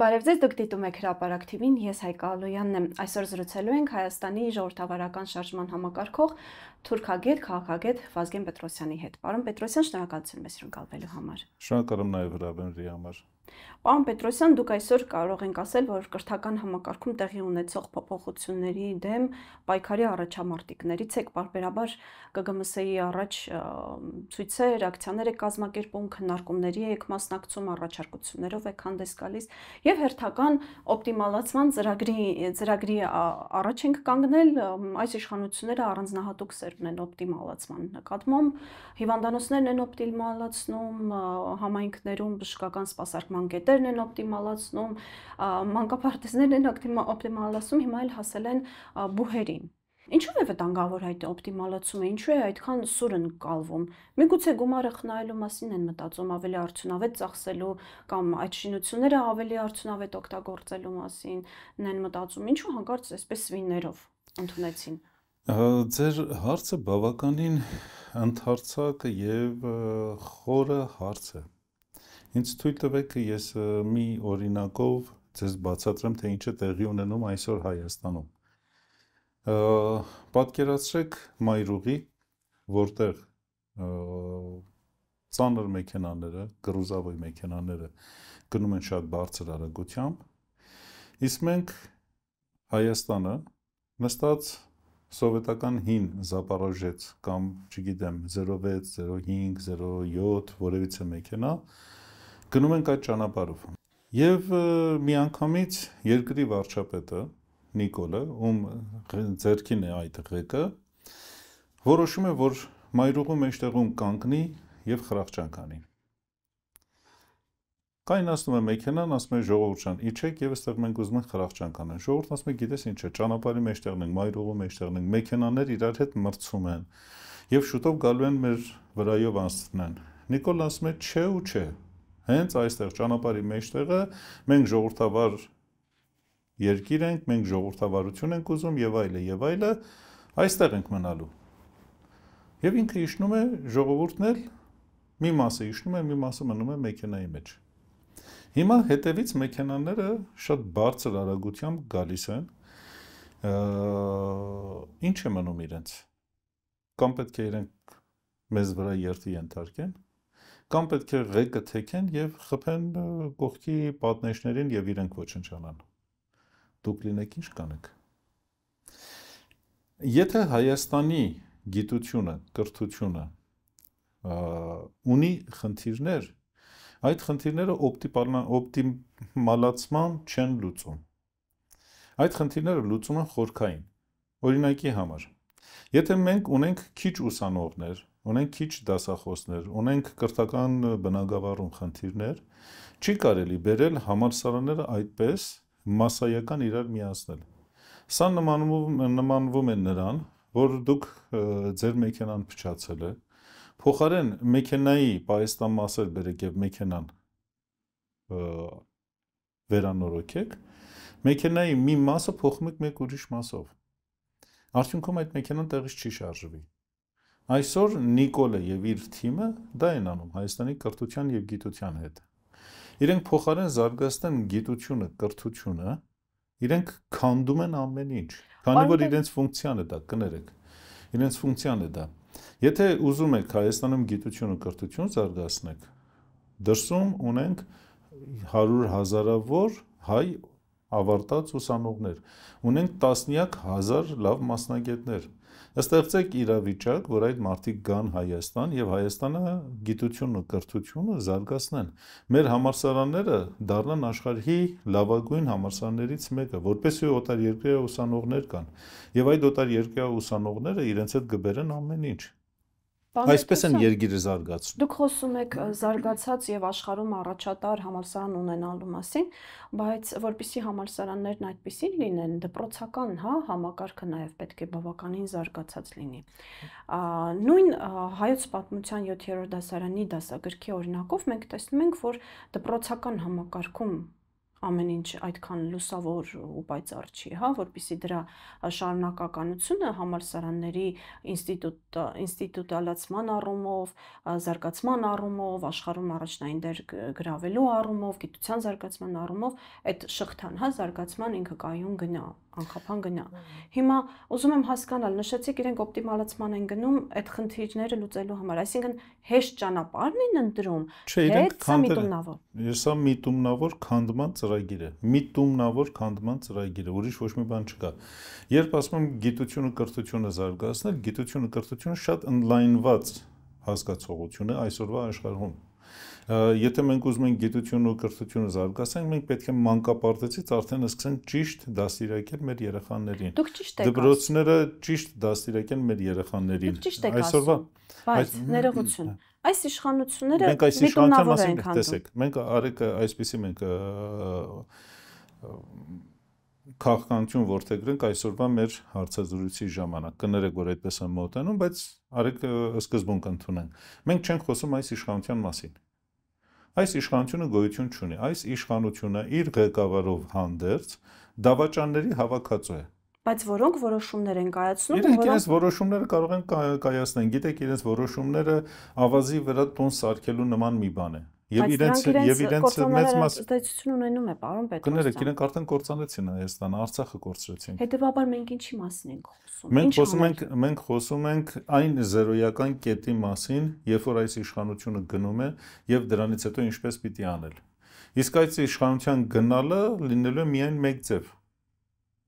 Բարև ձեզ, դուք դիտում եք հրապարակ TV-ին, ես Հայկա Ալոյանն եմ։ Այսօր զրուցելու ենք Հայաստանի ժողովրդավարական շարժման համակարգող թուրքագետ, քաղաքագետ Վազգեն Պետրոսյանի հետ։ Պարոն Պետրոսյան, շնորհակալություն մեզ հյուրընկալվելու համար։ Շնորհակալ եմ նաև հրավերի համար։ Պարոն Պետրոսյան, դուք այսօր կարող ենք ասել, որ կրթական համակարգում տեղի ունեցող փոփոխությունների դեմ պայքարի առաջամարտիկներից եք, բարբերաբար ԿԳՄՍ-ի առաջ ցույցեր, ակցիաներ եք կազմակերպում, քննարկումների եք մասնակցում, առաջարկություններով եք հանդես գալիս եւ հերթական օպտիմալացման ծրագրի ծրագրի առաջ ենք կանգնել այս իշխանությունները առանձնահատուկ սեր ունեն օպտիմալացման նկատմամբ, հիվանդանոցներն են օպտիմալացնում, համայնքներում բժշկական սպասարկման մանկետերն են օպտիմալացնում, մանկապարտեզներն են օպտիմալացնում, հիմա էլ հասել են բուհերին։ Ինչու է վտանգավոր այդ օպտիմալացումը, ինչու է այդքան սուրն կալվում։ Միգուցե գումարը խնայելու մասին են մտածում, ավելի արդյունավետ ծախսելու կամ այդ շինությունները ավելի արդյունավետ օգտագործելու մասին են մտածում։ Ինչու հանկարծ այսպես սվիններով ընդունեցին։ Ձեր հարցը բավականին ընդարձակ եւ խորը հարց է։ Ա, Ինձ թույլ տվեք ես մի օրինակով ձեզ բացատրեմ, թե ինչ է տեղի ունենում այսօր Հայաստանում։ Պատկերացրեք մայրուղի, որտեղ ծանր մեքենաները, գրուզավոյ մեքենաները գնում են շատ բարձր արագությամբ։ Իսկ մենք Հայաստանը նստած սովետական հին զապարոժեց կամ չգիտեմ 06, 05, 07 որևիցե մեքենա Գնում ենք այդ ճանապարհով։ Եվ միանգամից երկրի վարչապետը Նիկոլը, ում ձերքին է այդ ղեկը, որոշում է, որ մայրուղու մեջտեղում կանգնի եւ խրախճանք անի։ Կայնացնում է մեքենան, ասում է ժողովուրդան, իջեք եւ այստեղ մենք ուզում ենք խրախճանք անենք։ Ժողովուրդն ասում է, գիտես ինչ է, ճանապարհի մեջտեղն ենք, մայրուղու մեջտեղն ենք, մեքենաներ իրար հետ մրցում են եւ շուտով գալու են մեր վրայով անցնեն։ Նիկոլն ասում է, չէ ու չէ, հենց այստեղ ճանապարհի մեջտեղը մենք ժողովրդավար երկիր ենք, մենք ժողովրդավարություն ենք ուզում եւ այլը եւ այլը, այստեղ ենք մնալու։ Եվ ինքը իշնում է ժողովուրդն էլ մի մասը իշնում է, մի մասը մնում է մեքենայի մեջ։ Հիմա հետևից մեքենաները շատ բարձր արագությամբ գալիս են։ Ինչ է մնում իրենց։ Կամ պետք է իրենք մեզ վրա երթի ենթարկեն, են կամ պետք է ղեկը թեքեն եւ խփեն կողքի պատնեշներին եւ իրենք ոչնչանան։ Դուք լինեք ինչ կանեք։ Եթե Հայաստանի գիտությունը, կրթությունը ունի խնդիրներ, այդ խնդիրները օպտիմալացման չեն լուծում։ Այդ խնդիրները լուծում են խորքային։ Օրինակի համար, եթե մենք ունենք քիչ ուսանողներ, ունենք քիչ դասախոսներ, ունենք կրթական բնագավառում խնդիրներ, չի կարելի բերել համալսարանները այդպես massայական իրար միացնել։ Սա նմանվում նմանվում է նրան, որ դուք ձեր մեքենան փչացել է, փոխարեն մեքենայի պայեստամասեր բերեք եւ մեքենան վերանորոգեք, մեքենայի մի մասը փոխում եք մեկ ուրիշ մասով։ Արդյունքում այդ մեքենան տեղից չի շարժվի։ Այսօր Նիկոլը եւ իր թիմը դա են անում Հայաստանի կրթության եւ գիտության հետ։ Իրենք փոխարեն զարգացնեն գիտությունը, կրթությունը, իրենք քանդում են ամեն ինչ, քանի որ իրենց ֆունկցիան է դա, կներեք։ Իրենց ֆունկցիան է դա։ Եթե ուզում եք Հայաստանում գիտություն ու կրթություն զարգացնեք, դրսում ունենք 100 հազարավոր հայ ավարտած ուսանողներ։ Ունենք տասնյակ հազար լավ մասնագետներ ստեղծեք իրավիճակ, որ այդ մարդիկ գան Հայաստան եւ Հայաստանը գիտությունն ու կրթությունը զարգացնեն։ Մեր համալսարանները դառնան աշխարհի լավագույն համալսարաններից մեկը, որպեսզի օտար երկրի ուսանողներ կան։ Եվ այդ օտար երկրի ուսանողները իրենց հետ գբերեն ամեն ինչ։ Այսպես են երկիրը զարգացնում։ Դուք խոսում եք զարգացած եւ աշխարհում առաջատար համալսարան ունենալու մասին, բայց որբիսի համալսարաններն այդպեսին լինեն, դպրոցական, հա, համակարգը նաեւ պետք է բավականին զարգացած լինի։ Ա, Նույն հայոց պատմության 7-րդ դասարանի դասագրքի օրինակով մենք տեսնում ենք, որ դպրոցական համակարգում ամեն ինչ այդքան լուսավոր ու պայծառ չի, հա, որpիսի դրա շարունակականությունը համալսարանների ինստիտուտ ինստիտուտալացման առումով, զարգացման առումով, աշխարհում առաջնային դեր գրավելու առումով, գիտության զարգացման առումով, այդ շղթան, հա, զարգացման ինքը կայուն գնա, անխափան գնա։ Հիմա ուզում եմ հասկանալ, նշեցիք իրենք օպտիմալացման են գնում այդ խնդիրները լուծելու համար, այսինքն հեշտ ճանապարհն են ընտրում, թե սա միտումնավոր։ Ես սա միտումնավոր քանդման ծրագիր է։ Միտումնավոր քանդման ծրագիր է, ուրիշ ոչ մի բան չկա։ Երբ ասում եմ գիտությունը կրթությունը զարգացնել, գիտությունը կրթությունը շատ ընդլայնված հասկացողություն է այսօրվա աշխարհում Եթե մենք ուզում ենք գիտությունը ու կրթությունը զարգացնել, մենք պետք է մանկապարտեզից արդեն սկսենք ճիշտ դաստիարակել մեր երեխաներին։ Դուք ճիշտ եք։ Դպրոցները ճիշտ դաստիարակեն մեր երեխաներին։ Այսօրվա բայց ներողություն այս իշխանությունները մենք այս իշխանության մասին տեսեք մենք արեք այսպեսի մենք քաղաքականություն որթեգրենք այսօրվա մեր հարցազրույցի ժամանակ։ Կներեք, որ այդպես եմ մոտենում, բայց արեք սկզբունք ընդունենք։ Մենք չենք խոսում այս իշխանության մասին։ Այս իշխանությունը գոյություն չունի։ Այս իշխանությունը իր ղեկավարով հանդերձ դավաճանների հավաքածու է բայց որոնք որոշումներ են կայացնում իրենք իրենց որոշումները կարող են կայացնել գիտեք իրենց որոշումները ավազի վրա տոն սարքելու նման մի բան է Եվ իրենց եւ իրենց մեծ մասը ստեցություն ունենում է, պարոն պետք է։ Կներեք, իրենք արդեն կործանեցին Հայաստանը, Արցախը կործրեցին։ Հետևաբար մենք ինչի մասին ենք խոսում։ Մենք խոսում ենք, մենք խոսում ենք այն զերոյական կետի մասին, երբ որ այս իշխանությունը գնում է եւ դրանից հետո ինչպես պիտի անել։ Իսկ այս իշխանության գնալը լինելու է միայն մեկ ձև։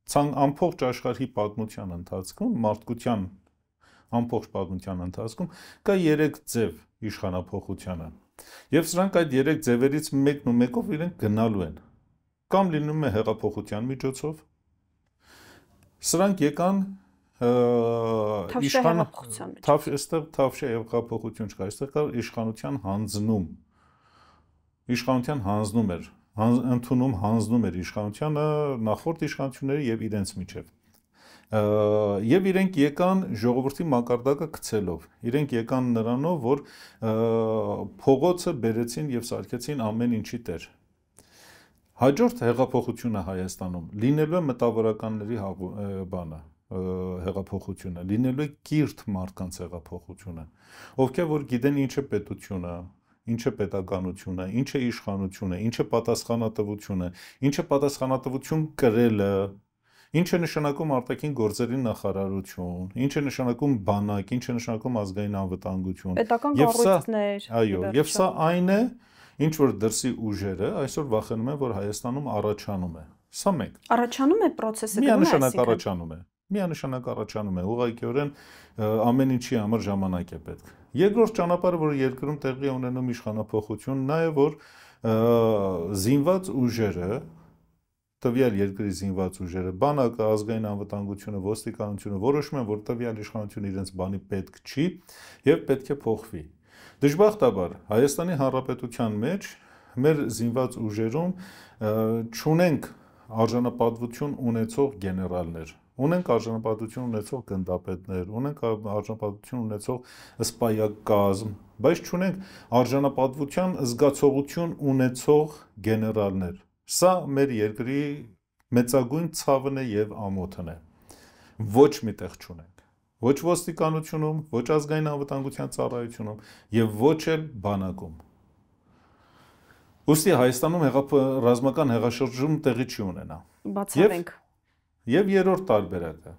Ցան ամբողջ աշխարհի պատմության ընթացքում, մարդկության ամբողջ պատմության ընթացքում կա 3 ձև իշխանապողությանը։ Եվ սրանք այդ երեք ձևերից մեկն ու մեկով իրենք գնալու են։ Կամ լինում է հեղափոխության միջոցով։ Սրանք եկան իշխանության մեջ։ Թավ այստեղ թավշե հեղափոխություն չկա, այստեղ կար իշխանության հանձնում։ Իշխանության հանձնում էր, ընդունում հանձնում էր իշխանությանը նախորդ իշխանությունների եւ իրենց միջև եւ իրենք եկան ժողովրդի մակարդակը գցելով։ Իրենք եկան նրանով, որ փողոցը բերեցին եւ սարքեցին ամեն ինչի տեր։ Հաջորդ հեղափոխությունը Հայաստանում լինելու է մտավորականների բանը հեղափոխությունը, լինելու է կիրթ մարդկանց հեղափոխությունը, ովքեր որ գիտեն ինչ է պետությունը, ինչ է պետականությունը, ինչ է իշխանությունը, ինչ է պատասխանատվությունը, ինչ է պատասխանատվություն կրելը, Ինչ է նշանակում արտաքին գործերի նախարարություն, ինչ է նշանակում բանակ, ինչ է նշանակում ազգային անվտանգություն։ Պետական կառույցներ։ Այո, եւ սա այն է, ինչ որ դրսի ուժերը այսօր վախենում են, որ Հայաստանում առաջանում է։ Սա մեկ։ Առաջանում է process-ը դու ասես։ Միանշանակ առաջանում է։ Միանշանակ առաջանում է։ Ուղղակիորեն ամեն ինչի համար ժամանակ է պետք։ Երկրորդ ճանապարհը, որ երկրում տեղի ունենում իշխանապողություն, նա է, որ զինված ուժերը տվյալ երկրի զինված ուժերը, բանակը, ազգային անվտանգությունը, ոստիկանությունը որոշում են, որ տվյալ իշխանությունը իրենց բանի պետք չի եւ պետք է փոխվի։ Դժբախտաբար Հայաստանի Հանրապետության մեջ մեր զինված ուժերում չունենք արժանապատվություն ունեցող գեներալներ, ունենք արժանապատվություն ունեցող գնդապետներ, ունենք արժանապատվություն ունեցող սպայակազմ, բայց չունենք արժանապատվության զգացողություն ունեցող գեներալներ։ Սա մեր երկրի մեծագույն ցավն է եւ ամոթն է։ Ոչ միտեղ չունենք։ Ոչ ոստիկանությունում, ոչ ազգային անվտանգության ծառայությունում եւ ոչ էլ բանակում։ Ոստի Հայաստանում հեղապ ռազմական հեղաշրջում տեղի չի ունենա։ Բացառենք։ Եվ երրորդ տարբերակը։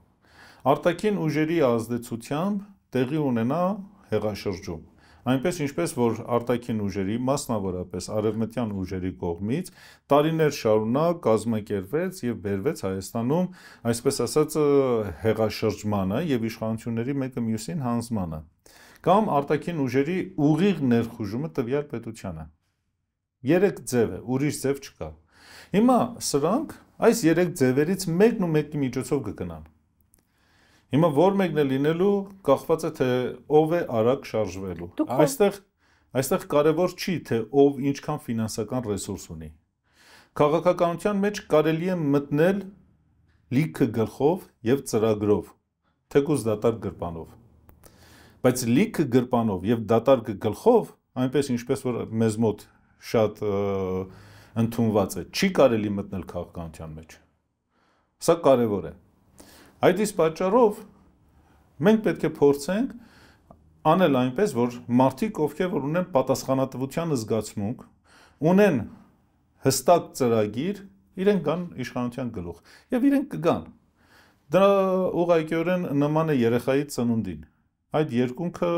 Արտաքին ուժերի ազդեցությամբ տեղի ունենա հեղաշրջում այնպես ինչպես որ արտաքին ուժերի, մասնավորապես արևմտյան ուժերի կողմից տարիներ շարունակ կազմակերպվեց եւ բերվեց Հայաստանում, այսպես ասած, հեղաշրջմանը եւ իշխանությունների մեկը մյուսին հանձմանը կամ արտաքին ուժերի ուղիղ ներխուժումը տվյալ պետությանը։ Երեք ձև է, ուրիշ ձև չկա։ Հիմա սրանք այս երեք ձևերից մեկն ու մեկի միջոցով կգնան։ մեկ Հիմա որ մեկն է լինելու, կախված է թե ով է արագ շարժվելու։ Այստեղ այստեղ կարևոր չի թե ով ինչքան ֆինանսական ռեսուրս ունի։ Քաղաքականության մեջ կարելի է մտնել լիքը գլխով եւ ծրագրով, թեկուզ դատար գրպանով։ Բայց լիքը գրպանով եւ դատար գլխով, այնպես ինչպես որ մեզ մոտ շատ ընդունված է, չի կարելի մտնել քաղաքականության մեջ։ Սա կարևոր է։ Այդ իսկ պատճառով մենք պետք է փորձենք անել այնպես, որ մարդիկ, ովքեր որ ունեն պատասխանատվության զգացմունք, ունեն հստակ ծրագիր, իրեն կան իշխանության գլուխ եւ իրեն կգան։ Դա ուղղակիորեն նման է երեխայի ծնունդին։ Այդ երկունքը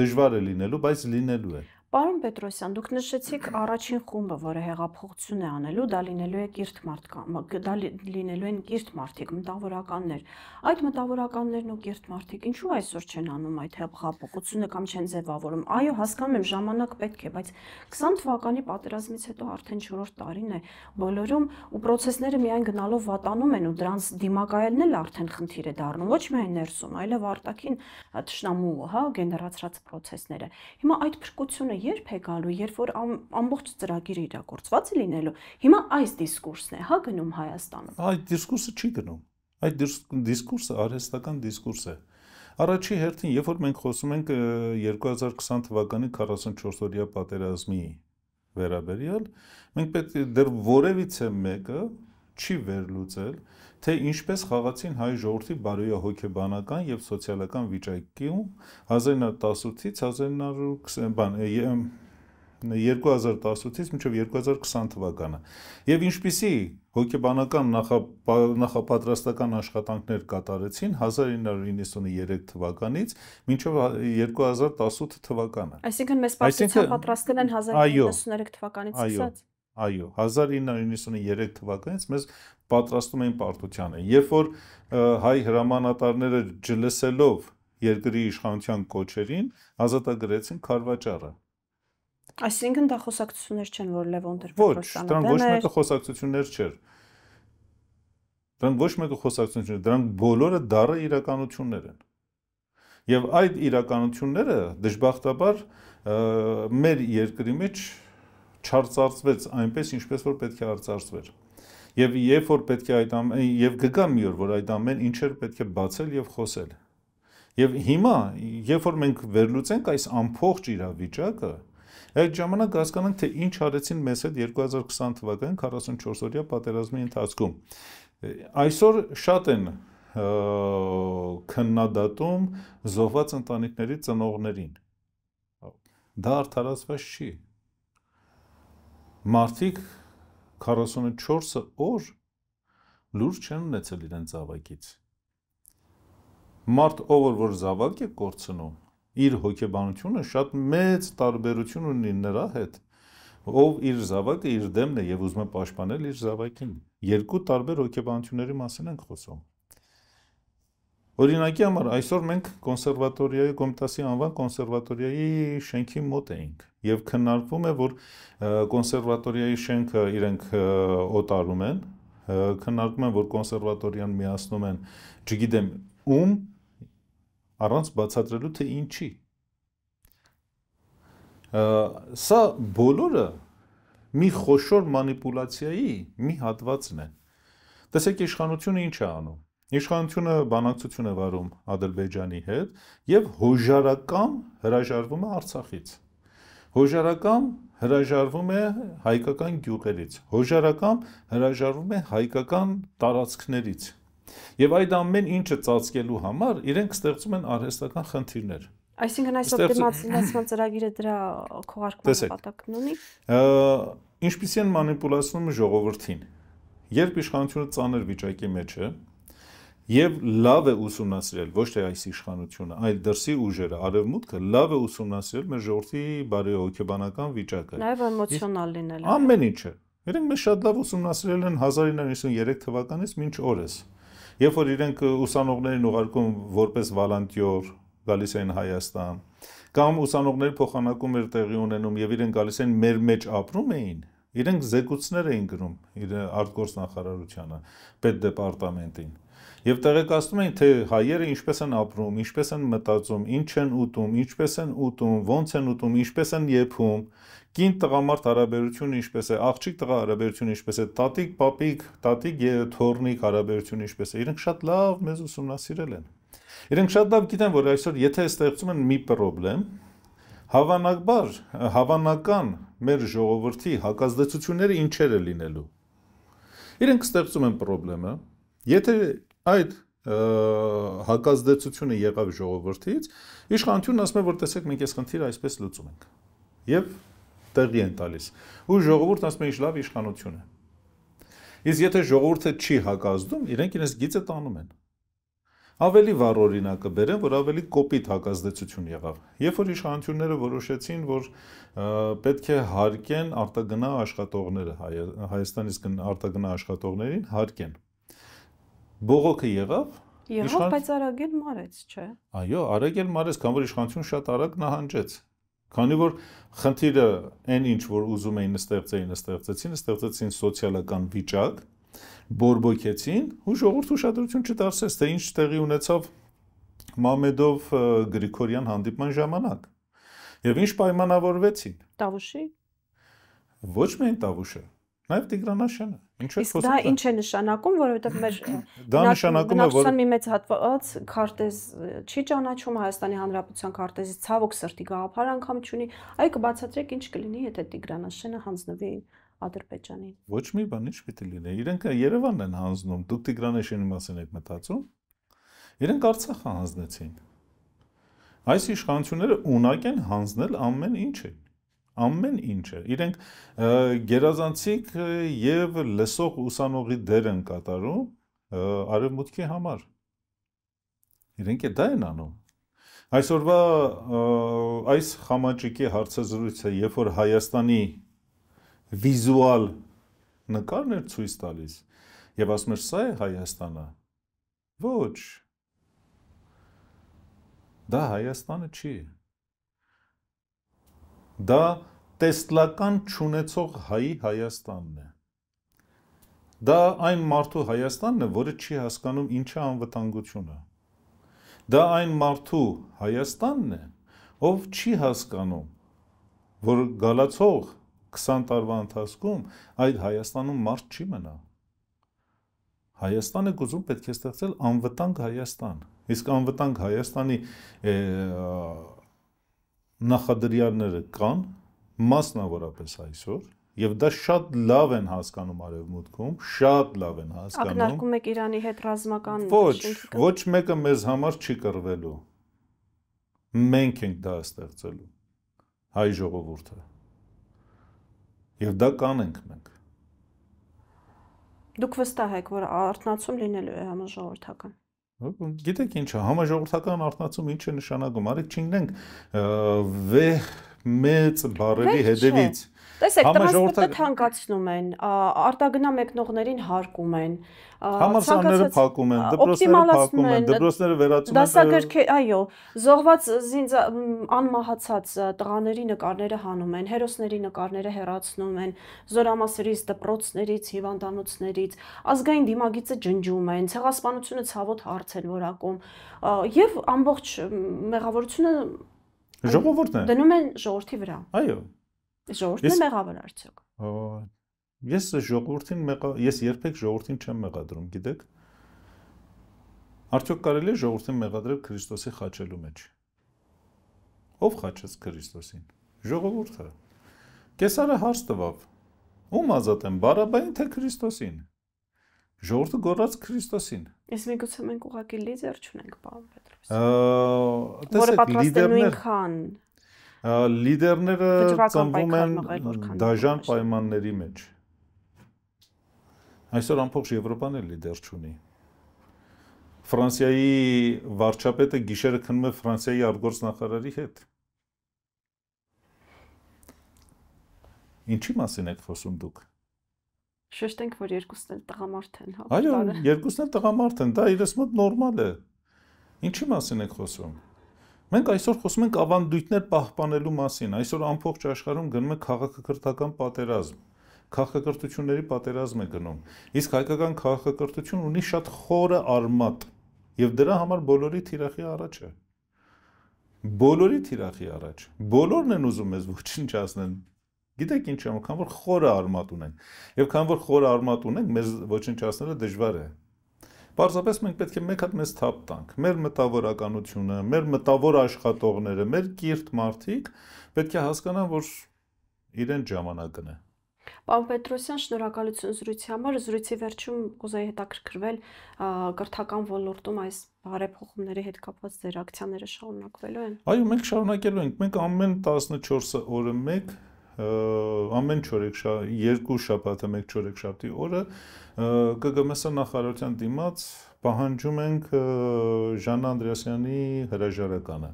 դժվար է լինելու, բայց լինելու է։ Պարոն Պետրոսյան, դուք նշեցիք առաջին խումբը, որը հեղափոխություն է անելու, դա լինելու է կիրթ մարդկանք, դա լինելու են կիրթ մարդիկ, մտավորականներ։ Այդ մտավորականներն ու կիրթ մարդիկ ինչու այսօր չեն անում այդ հեղափոխությունը կամ չեն ձևավորում։ Այո, հասկանում եմ, ժամանակ պետք է, բայց 20 թվականի պատերազմից հետո արդեն 4-րդ տարին է բոլորում ու process-ները միայն գնալով վատանում են ու դրանց դիմակայելն էլ արդեն խնդիր է դառնում, ոչ միայն ներսում, այլև արտաքին ճշնամու, հա, գեներացրած process-ները։ Հիմա այդ փրկությունը երբ է գալու, երբ որ ամ, ամբողջ ծրագիրը իրագործված է լինելու։ Հիմա այս դիսկուրսն է, հա, գնում Հայաստանում։ Այդ դիսկուրսը չի գնում։ Այդ դիսկուրսը արհեստական դիսկուրս է։ Առաջի հերթին, երբ որ մենք խոսում ենք 2020 թվականի 44-օրյա պատերազմի վերաբերյալ, մենք պետք է դեռ որևիցե մեկը չի վերլուծել, որ թե ինչպես խաղացին հայ ժողովրդի բարոյահոգեբանական եւ սոցիալական վիճակում 1918-ից 1920 բան 2018-ից մինչև 2020 թվականը եւ ինչպիսի հոգեբանական նախապատրաստական աշխատանքներ կատարեցին 1993 թվականից մինչև 2018 հա, թվականը։ Այսինքն մեզ պատրաստել են 1993 թվականից սկսած։ Այո, 1993 թվականից մեզ պատրաստում էին պարտությանը։ Երբ որ հայ հրամանատարները ջլսելով երկրի իշխանության կոչերին ազատագրեցին Խարվաճարը։ Այսինքն դա խոսակցություններ չեն, որ Լևոն Տեր-Պետրոսյանը։ Ոչ, դրանք ոչ մեկը խոսակցություններ չէր։ Դրանք ոչ մեկը խոսակցություններ չէր, դրանք բոլորը դառը իրականություններ են։ Եվ այդ իրականությունները դժբախտաբար մեր երկրի մեջ չարծարծվեց այնպես, ինչպես որ պետք է արծարծվեր եւ երբ որ պետք է այդ ամեն եւ գկա մի օր որ այդ ամեն ինչեր պետք է բացել եւ խոսել եւ հիմա երբ որ մենք վերլուծենք այս ամփոխ իրավիճակը այդ ժամանակ հասկանանք թե ինչ արեցին մեզ հետ 2020 թվականին 44 օրյա պատերազմի ընթացքում այսօր շատ են քննադատում զոհված ընտանիքների ծնողներին դա արդարացված չի մարդիկ 44 օր լուրջ չեն ունեցել իրենց զավակից։ Մարդ ով որ զավակ է կորցնում, իր հոգեբանությունը շատ մեծ տարբերություն ունի նրա հետ, ով իր զավակը իր դեմն է եւ ուզում է պաշտպանել իր զավակին։ Երկու տարբեր հոգեբանությունների մասին ենք խոսում։ Օրինակի համար այսօր մենք կոնսերվատորիայի Գոմտասի անվան կոնսերվատորիայի շենքի մոտ էինք եւ քննարկվում է, որ կոնսերվատորիայի շենքը իրենք օտարում են, քննարկում են, որ կոնսերվատորիան միացնում են, չգիտեմ, ում առանց բացատրելու թե ինչի։ Սա բոլորը մի խոշոր մանիպուլյացիայի մի հատվածն է։ Տեսեք իշխանությունը ինչ է անում։ Իշխանությունը բանակցություն է վարում Ադրբեջանի հետ եւ հոժարական հրաժարվում է Արցախից։ Հոժարակամ հրաժարվում է հայկական գյուղերից, հոժարակամ հրաժարվում է հայկական տարածքներից։ Եվ այդ ամեն ինչը ծածկելու համար իրենք ստեղծում են արհեստական խնդիրներ։ Այսինքն այս օպտիմացիացման ծրագիրը դրա քողարկման նպատակն ունի։ Ինչպիսի են մանիպուլացնում ժողովրդին։ Երբ իշխանությունը ծանր վիճակի մեջ է, եւ լավ է ուսումնասիրել ոչ թե այս իշխանությունը, այլ դրսի ուժերը, արևմուտքը լավ է ուսումնասիրել մեր ժողովրդի բարեհոգեբանական վիճակը։ Նաեւ էմոցիոնալ լինել։ Ամեն ինչը։ Իրենք մեզ շատ լավ ուսումնասիրել են 1953 թվականից մինչ օրս։ Երբ որ իրենք ուսանողներին ուղարկում որպես վոլանտյոր գալիս են Հայաստան, կամ ուսանողներ փոխանակում էր տեղի ունենում եւ իրենք գալիս են մեր մեջ ապրում էին, իրենք զեկուցներ էին գրում իր արտգործնախարարությանը, պետ դեպարտամենտին եւ տեղեկացնում էին, թե հայերը ինչպես են ապրում, ինչպես են մտածում, ինչ են ուտում, ինչպես են ուտում, ոնց են ուտում, ինչպես են եփում, կին տղամարդ հարաբերությունը ինչպես է, աղջիկ տղա հարաբերությունը ինչպես է, տատիկ, պապիկ, տատիկ եւ թորնիկ հարաբերությունը ինչպես է։ Իրենք շատ լավ մեզ ուսումնասիրել են։ Իրենք շատ լավ գիտեն, որ այսօր եթե ստեղծում են մի խնդրեմ, հավանաբար հավանական մեր ժողովրդի հակազդեցությունները ինչեր է լինելու։ Իրենք ստեղծում են խնդրեմը, եթե այդ հակազդեցությունը եղավ ժողովրդից, իշխանությունն ասում է, որ տեսեք, մենք այս խնդիրը այսպես լուծում ենք։ Եվ տեղի են տալիս։ Ու ժողովուրդն ասում է, ինչ լավ իշխանություն է։ Իսկ եթե ժողովուրդը չի հակազդում, իրենք իրենց գիծը տանում են։ Ավելի վառ օրինակը բերեմ, որ ավելի կոպիտ հակազդեցություն եղավ։ Երբ որ իշխանությունները որոշեցին, որ պետք է հարկեն արտագնա աշխատողները, Հայաստանից արտագնա աշխատողներին հարկեն, բողոքը եղավ Եղավ, բայց Արագել մարեց, չէ։ Այո, Արագել մարեց, քան որ իշխանություն շատ արագ նահանջեց։ Քանի որ խնդիրը այն ինչ որ ուզում էին ստեղծեին, ստեղծեցին, ստեղծեցին սոցիալական վիճակ, բորբոքեցին, ու ժողովուրդը ուշադրություն չդարձեց, թե ինչ տեղի ունեցավ Մամեդով Գրիգորյան հանդիպման ժամանակ։ Եվ ինչ պայմանավորվեցին։ Տավուշի։ Ոչ միայն Տավուշը, նաև Տիգրանաշյանը։ Ինչու է խոսքը։ Իսկ դա ինչ է նշանակում, որովհետև մեր դա նշանակում է, որ մի մեծ հատված քարտեզ չի ճանաչում Հայաստանի Հանրապետության քարտեզի ցավոք սրտի գաղափար անգամ չունի։ Այ կբացատրեք ինչ կլինի, եթե Տիգրանաշյանը հանձնվի Ադրբեջանին։ Ոչ մի բան ինչ պիտի լինի։ Իրենք Երևանն են հանձնում, դուք Տիգրանաշյանի մասին եք մտածում։ Իրենք Արցախը հանձնեցին։ Այս իշխանությունները ունակ են հանձնել ամեն ինչը ամեն ինչը։ Իրենք գերազանցիկ եւ լսող ուսանողի դեր են կատարում արևմուտքի համար։ Իրենք է դա են անում։ Այսօրվա այս խամաճիկի հարցազրույցը, երբ որ Հայաստանի վիզուալ նկարն էր ցույց տալիս եւ ասում էր սա է Հայաստանը։ Ոչ։ Դա Հայաստանը չի։ Դա տեսլական ճանաչող հայի Հայաստանն է։ Դա այն մարդու Հայաստանն է, որը չի հասկանում ինչ է անվտանգությունը։ Դա այն մարդու Հայաստանն է, ով չի հասկանում, որ գալացող 20 տարվա ընթացքում այդ Հայաստանում մարդ չի մնա։ Հայաստանը գուզում պետք է ստեղծել անվտանգ Հայաստան։ Իսկ անվտանգ Հայաստանի և, նախադրյալները կան մասնավորապես այսօր եւ դա շատ լավ են հասկանում արևմուտքում, շատ լավ են հասկանում։ Ակնարկում եք Իրանի հետ ռազմական Ոչ, ոչ մեկը մեզ համար չի կռվելու։ Մենք ենք դա ստեղծելու։ Հայ ժողովուրդը։ Եվ դա կանենք մենք։ Դուք վստահ եք, որ արտնացում լինելու է համաժողովրդական։ Գիտեք ինչա, համաժողովրդական արտնացում ինչ է նշանակում։ Արեք չինենք վեհ մեծ բարերի հետևից։ Տեսեք, տրանսպորտը թանկացնում են, արտագնա մեկնողներին հարկում են, համալսարանները փակում են, դպրոցները փակում են, դպրոցները վերացում են։ Դասագրքի, այո, զոհված զինզ անմահացած տղաների նկարները հանում են, հերոսների նկարները հեռացնում են, զորամասերից, դպրոցներից, հիվանդանոցներից, ազգային դիմագիծը ջնջում են, ցեղասպանությունը ցավոտ հարց են որակում, եւ ամբողջ մեղավորությունը Ժողովուրդն է։ Դնում են ժողովրդի վրա։ Այո։ Ժողովուրդն է մեղավոր արդյոք։ Ես ժողովրդին մեղա ես երբեք ժողովրդին չեմ մեղադրում, գիտեք։ Արդյոք կարելի է ժողովրդին մեղադրել Քրիստոսի խաչելու մեջ։ Ո՞վ խաչեց Քրիստոսին։ Ժողովուրդը։ Կեսարը հարց տվավ. Ո՞ւմ ազատ են, Բարաբային թե Քրիստոսին։ Ժողովուրդը գոռաց Քրիստոսին։ Ես միգուցե մենք ուղակի լիդեր չունենք, պարոն Պետրոսյան։ Որը պատրաստ է նույնքան։ Լիդերները ծնվում են դաժան պայմանների մեջ։ Այսօր ամբողջ Եվրոպան էլ լիդեր չունի։ Ֆրանսիայի վարչապետը գիշերը քնում է Ֆրանսիայի արտգործնախարարի հետ։ Ինչի մասին եք խոսում դուք։ Շեշտենք, որ երկուսն էլ տղամարդ են, հա։ Այո, երկուսն էլ տղամարդ են, դա իրենց մոտ նորմալ է։ Ինչի մասին եք խոսում։ Մենք այսօր խոսում ենք ավանդույթներ պահպանելու մասին։ Այսօր ամբողջ աշխարհում գնում է քաղաքակրթական պատերազմ քաղաքակրթությունների պատերազմ է գնում։ Իսկ հայկական քաղաքակրթությունը ունի շատ խորը արմատ, եւ դրա համար բոլորի թիրախի առաջ է։ Բոլորի թիրախի առաջ։ Բոլորն են ուզում ես ոչինչ ասնեն, Գիտեք ինչ եմ, քան որ խորը արմատ ունենք։ Եվ քան որ խորը արմատ ունենք, մեզ ոչնչացնելը դժվար է։ Պարզապես մենք պետք է մեկ հատ մեզ թափ տանք։ Մեր մտավորականությունը, մեր մտավոր աշխատողները, մեր կիրթ մարդիկ պետք է հասկանան, որ իրեն ժամանակն է։ Պարոն Պետրոսյան, շնորհակալություն զրույցի համար։ Զրույցի վերջում կուզեի հետաքրքրվել կրթական ոլորտում այս բարեփոխումների հետ կապված ձեր ակցիաները շարունակվելու են։ Այո, մենք շարունակելու ենք։ Մենք ամեն 14 օրը 1 ամեն չորեքշաբթի, երկու շաբաթը, մեկ չորեքշաբթի օրը ԿԳՄՍ նախարարության դիմաց պահանջում ենք Ժան Անդրեասյանի հրաժարականը։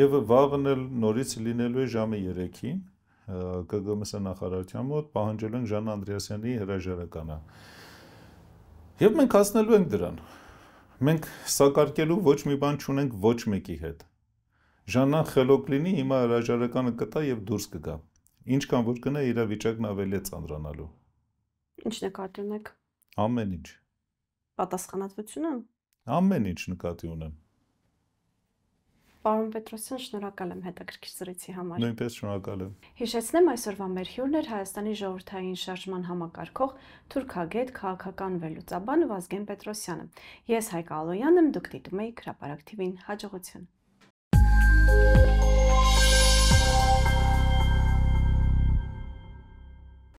Եվ վաղն էլ նորից լինելու է ժամը 3-ին ԿԳՄՍ նախարարության մոտ պահանջել են Ժան Անդրեասյանի հրաժարականը։ Եվ մենք հասնելու ենք դրան։ Մենք սակարկելու ոչ մի բան չունենք ոչ մեկի հետ։ Ժաննան խելոք լինի, հիմա հրաժարականը կտա եւ դուրս կգա։ Ինչքան որ գնա իրավիճակն ավելի է ծանրանալու։ Ինչ նկատի ունեք։ Ամեն ինչ։ Պատասխանատվությունը։ Ամեն ինչ նկատի ունեմ։ Պարոն Պետրոսյան, շնորհակալ եմ հետաքրքիր զրույցի համար։ Նույնպես շնորհակալ եմ։ Հիշեցնեմ, այսօրվա մեր հյուրն էր Հայաստանի ժողովրդային շարժման համակարգող Թուրքագետ քաղաքական վերլուծաբան Վազգեն Պետրոսյանը։ Ես Հայկ Ալոյանն եմ, դուք դիտում եք հրապարակ TV-ին։ Հաջողություն։